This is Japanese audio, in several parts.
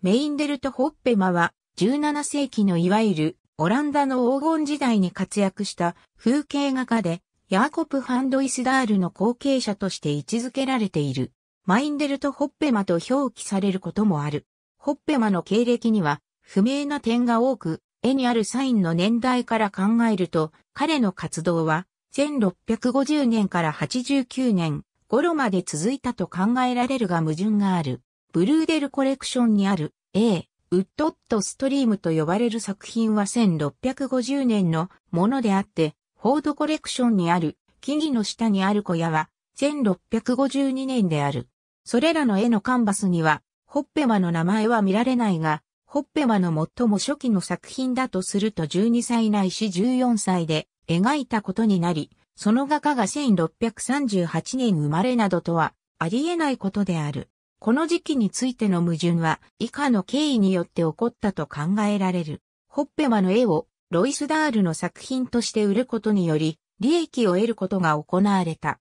メインデルト・ホッペマは、17世紀のいわゆるオランダの黄金時代に活躍した風景画家で、ヤーコプ・ファンド・イスダールの後継者として位置づけられている。マインデルト・ホッペマと表記されることもある。ホッペマの経歴には不明な点が多く、絵にあるサインの年代から考えると、彼の活動は1650年から89年頃まで続いたと考えられるが矛盾がある。ブルーデルコレクションにある A、ウッドットストリームと呼ばれる作品は1650年のものであって、フォードコレクションにある木々の下にある小屋は1652年である。それらの絵のカンバスには、ホッペマの名前は見られないが、ホッペマの最も初期の作品だとすると12歳ないし14歳で描いたことになり、その画家が1638年生まれなどとはありえないことである。この時期についての矛盾は以下の経緯によって起こったと考えられる。ホッペマの絵をロイスダールの作品として売ることにより、利益を得ることが行われた。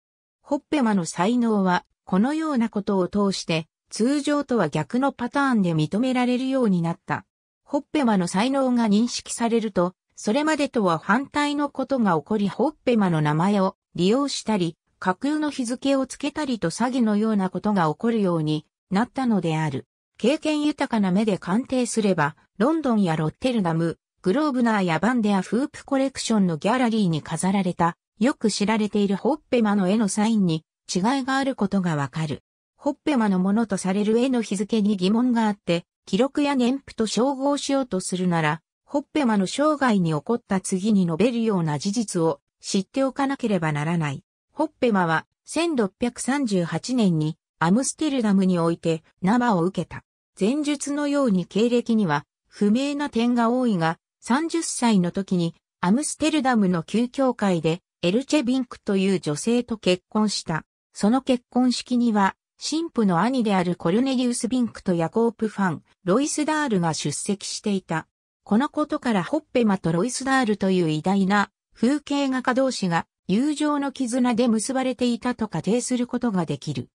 ホッペマの才能は、このようなことを通して、通常とは逆のパターンで認められるようになった。ホッペマの才能が認識されると、それまでとは反対のことが起こりホッペマの名前を利用したり、架空の日付をつけたりと詐欺のようなことが起こるようになったのである。経験豊かな目で鑑定すれば、ロンドンやロッテルダム、グローブナーやバンデアフープコレクションのギャラリーに飾られた、よく知られているホッペマの絵のサインに違いがあることがわかる。ホッペマのものとされる絵の日付に疑問があって、記録や年譜と照合しようとするなら、ホッペマの生涯に起こった次に述べるような事実を知っておかなければならない。ホッペマは1638年にアムステルダムにおいて生を受けた。前述のように経歴には不明な点が多いが、30歳の時にアムステルダムの旧教会でエルチェビンクという女性と結婚した。その結婚式には、神父の兄であるコルネリウス・ビンクとヤコープ・ファン、ロイスダールが出席していた。このことからホッペマとロイスダールという偉大な風景画家同士が友情の絆で結ばれていたと仮定することができる。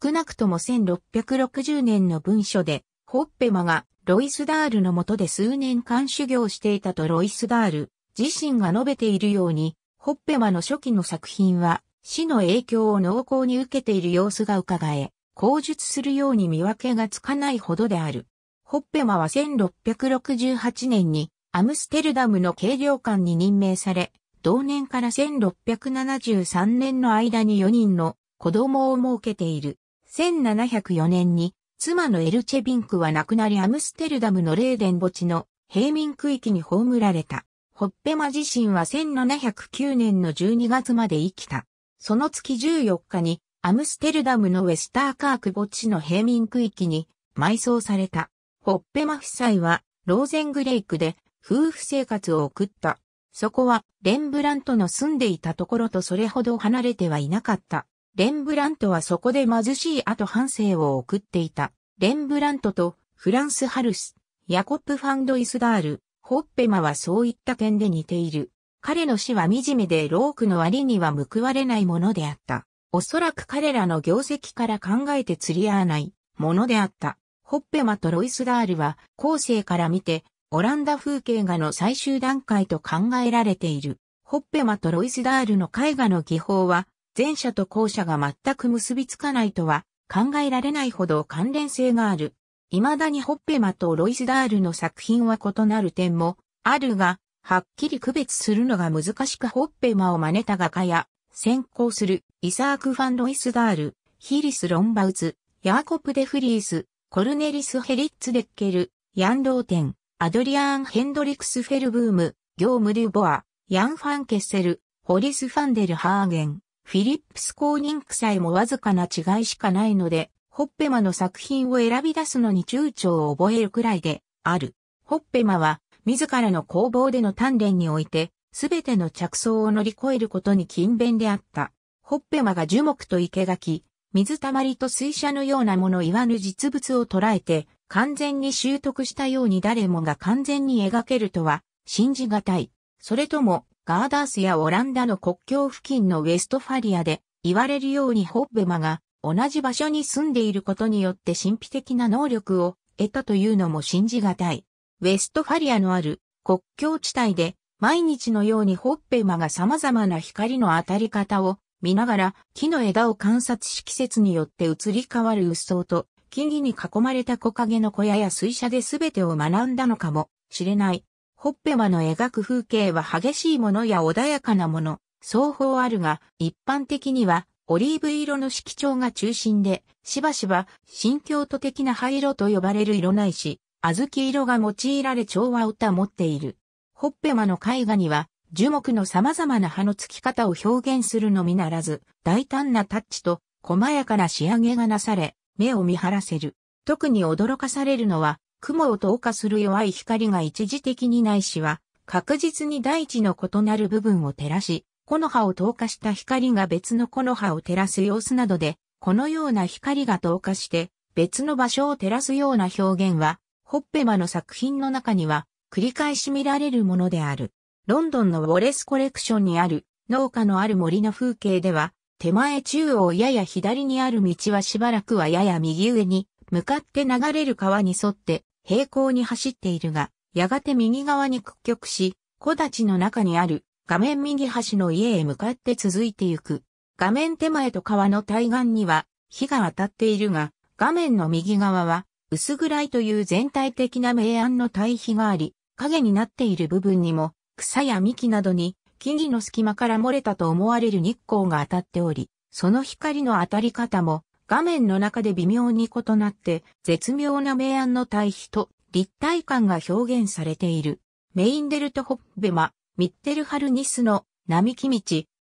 少なくとも1660年の文書で、ホッペマがロイスダールの下で数年間修行していたとロイスダール自身が述べているように、ホッペマの初期の作品は死の影響を濃厚に受けている様子が伺え、口述するように見分けがつかないほどである。ホッペマは1668年にアムステルダムの軽量官に任命され、同年から1673年の間に4人の子供を設けている。1704年に、妻のエルチェビンクは亡くなりアムステルダムのレーデン墓地の平民区域に葬られた。ホッペマ自身は1709年の12月まで生きた。その月14日にアムステルダムのウェスターカーク墓地の平民区域に埋葬された。ホッペマ夫妻はローゼングレイクで夫婦生活を送った。そこはレンブラントの住んでいたところとそれほど離れてはいなかった。レンブラントはそこで貧しい後半生を送っていた。レンブラントとフランス・ハルス、ヤコップ・ファンド・イスダール、ホッペマはそういった点で似ている。彼の死は惨めでロークの割には報われないものであった。おそらく彼らの業績から考えて釣り合わないものであった。ホッペマとロイスダールは後世から見てオランダ風景画の最終段階と考えられている。ホッペマとロイスダールの絵画の技法は前者と後者が全く結びつかないとは考えられないほど関連性がある。未だにホッペマとロイスダールの作品は異なる点もあるが、はっきり区別するのが難しくホッペマを真似た画家や、先行するイサーク・ファン・ロイスダール、ヒリス・ロンバウツ、ヤーコプ・デ・フリース、コルネリス・ヘリッツ・デッケル、ヤン・ローテン、アドリアーン・ヘンドリクス・フェルブーム、ギョーム・デュボア、ヤン・ファン・ケッセル、ホリス・ファンデル・ハーゲン、フィリップス公認さえもわずかな違いしかないので、ホッペマの作品を選び出すのに躊躇を覚えるくらいである。ホッペマは、自らの工房での鍛錬において、すべての着想を乗り越えることに勤勉であった。ホッペマが樹木と生垣、水たまりと水車のようなもの言わぬ実物を捉えて、完全に習得したように誰もが完全に描けるとは、信じがたい。それとも、ガーダースやオランダの国境付近のウェストファリアで、言われるようにホッベマが同じ場所に住んでいることによって神秘的な能力を得たというのも信じがたい。ウェストファリアのある国境地帯で毎日のようにホッペマが様々な光の当たり方を見ながら木の枝を観察し季節によって移り変わる鬱蒼と木々に囲まれた木陰の小屋や水車で全てを学んだのかもしれない。ホッペマの描く風景は激しいものや穏やかなもの、双方あるが、一般的にはオリーブ色の色調が中心で、しばしば新京都的な灰色と呼ばれる色ないし、小豆色が用いられ調和を保っている。ホッペマの絵画には、樹木の様々な葉の付き方を表現するのみならず、大胆なタッチと細やかな仕上げがなされ、目を見張らせる。特に驚かされるのは、雲を透過する弱い光が一時的にないしは、確実に大地の異なる部分を照らし、木の葉を透過した光が別の木の葉を照らす様子などで、このような光が透過して別の場所を照らすような表現は、ホッペマの作品の中には繰り返し見られるものである。ロンドンのウォレスコレクションにある農家のある森の風景では、手前中央やや左にある道はしばらくはやや右上に向かって流れる川に沿って平行に走っているが、やがて右側に屈曲し、木立の中にある画面右端の家へ向かって続いてゆく。画面手前と川の対岸には火が当たっているが、画面の右側は薄暗いという全体的な明暗の対比があり、影になっている部分にも草や幹などに木々の隙間から漏れたと思われる日光が当たっており、その光の当たり方も画面の中で微妙に異なって絶妙な明暗の対比と立体感が表現されている。メインデルトホッベマ、ミッテルハルニスの並木道、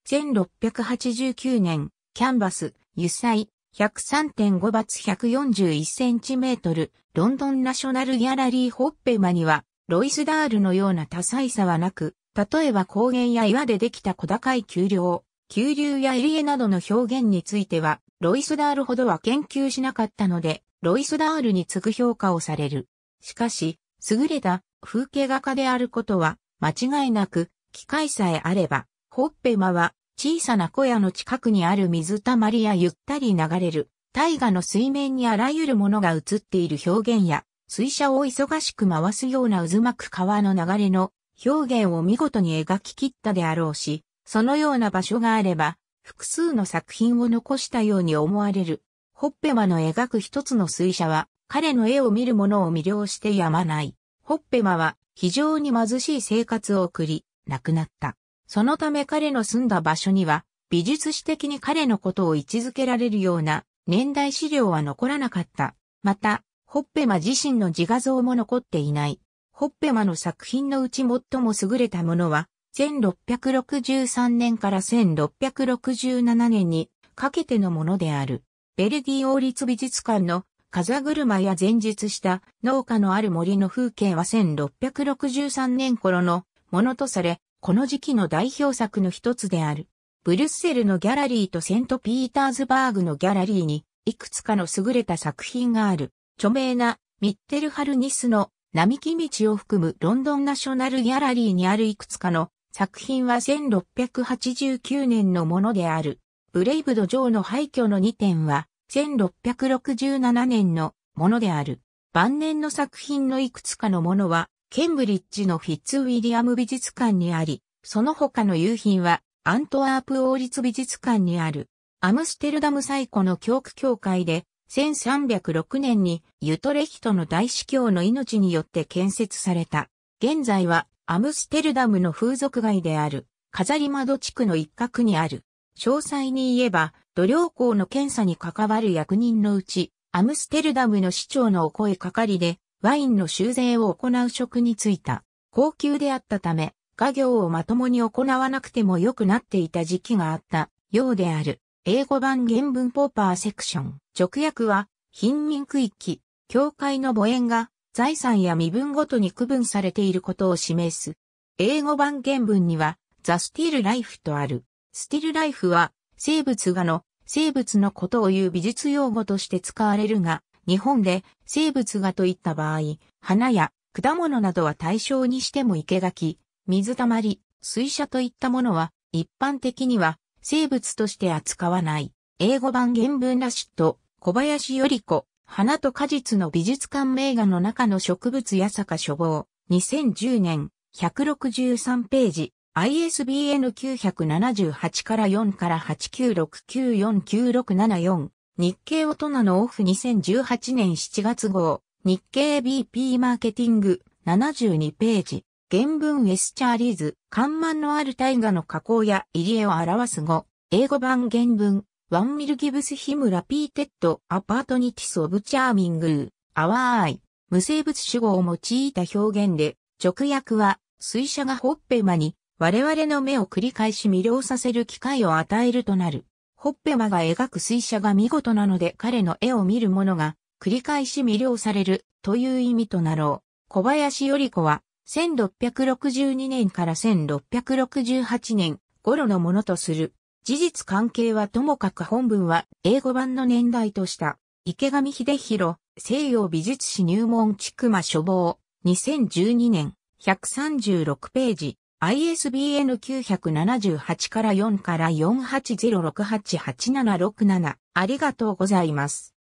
1689年、キャンバス、油彩、103.5バツ1 4 1センチメートル、ロンドンナショナルギャラリーホッペマには、ロイスダールのような多彩さはなく、例えば高原や岩でできた小高い丘陵、急流や入り江などの表現については、ロイスダールほどは研究しなかったので、ロイスダールに次ぐ評価をされる。しかし、優れた風景画家であることは間違いなく、機械さえあれば、ホッペマは小さな小屋の近くにある水たまりやゆったり流れる大河の水面にあらゆるものが映っている表現や水車を忙しく回すような渦巻く川の流れの表現を見事に描き切ったであろうし、そのような場所があれば複数の作品を残したように思われる。ホッペマの描く一つの水車は、彼の絵を見る者を魅了してやまない。ホッペマは非常に貧しい生活を送り、亡くなった。そのため彼の住んだ場所には、美術史的に彼のことを位置づけられるような年代資料は残らなかった。また、ホッペマ自身の自画像も残っていない。ホッペマの作品のうち最も優れたものは、1663年から1667年にかけてのものである。ベルギー王立美術館の風車や前述した農家のある森の風景は1663年頃のものとされ、この時期の代表作の一つである。ブリュッセルのギャラリーとセントピーターズバーグのギャラリーに、いくつかの優れた作品がある。著名なミッテルハルニスの並木道を含むロンドンナショナルギャラリーにあるいくつかの作品は1689年のものである。ブレイブド・ジョーの廃墟の2点は、1667年のものである。晩年の作品のいくつかのものは、ケンブリッジのフィッツウィリアム美術館にあり、その他の遊品は、アントワープ王立美術館にある、アムステルダム最古の教区教会で、1306年にユトレヒトの大司教の命によって建設された。現在はアムステルダムの風俗街である、飾り窓地区の一角にある。詳細に言えば、土良港の検査に関わる役人のうち、アムステルダムの市長のお声かかりで、ワインの修繕を行う職に就いた。高級であったため、家業をまともに行わなくても良くなっていた時期があったようである。英語版原文ポーパーセクション。直訳は、貧民区域、教会の母園が財産や身分ごとに区分されていることを示す。英語版原文には、ザ・スティール・ライフとある。スティル・ライフは、生物画の、生物のことを言う美術用語として使われるが、日本で生物画といった場合、花や果物などは対象にしても生垣、水たまり、水車といったものは、一般的には生物として扱わない。英語版原文らしと、小林より子、花と果実の美術館名画の中の植物八坂書房、2010年、163ページ、ISBN 978から4から896949674、日経大人のオフ2018年7月号、日経 BP マーケティング、72ページ、原文エスチャーリーズ、看板のある大河の加工や入り絵を表す語、英語版原文、ワンミルギブスヒムラピーテッドアパートニティスオブチャーミングアワーイ、無生物主語を用いた表現で、直訳は、水車がほっぺまに、我々の目を繰り返し魅了させる機会を与えるとなる。ほっぺまが描く水車が見事なので彼の絵を見る者が繰り返し魅了されるという意味となろう。小林より子は1662年から1668年頃のものとする。事実関係はともかく本文は英語版の年代とした。池上秀弘、西洋美術史入門ちく書房、2012年、136ページ、ISBN 978から4から480688767ありがとうございます。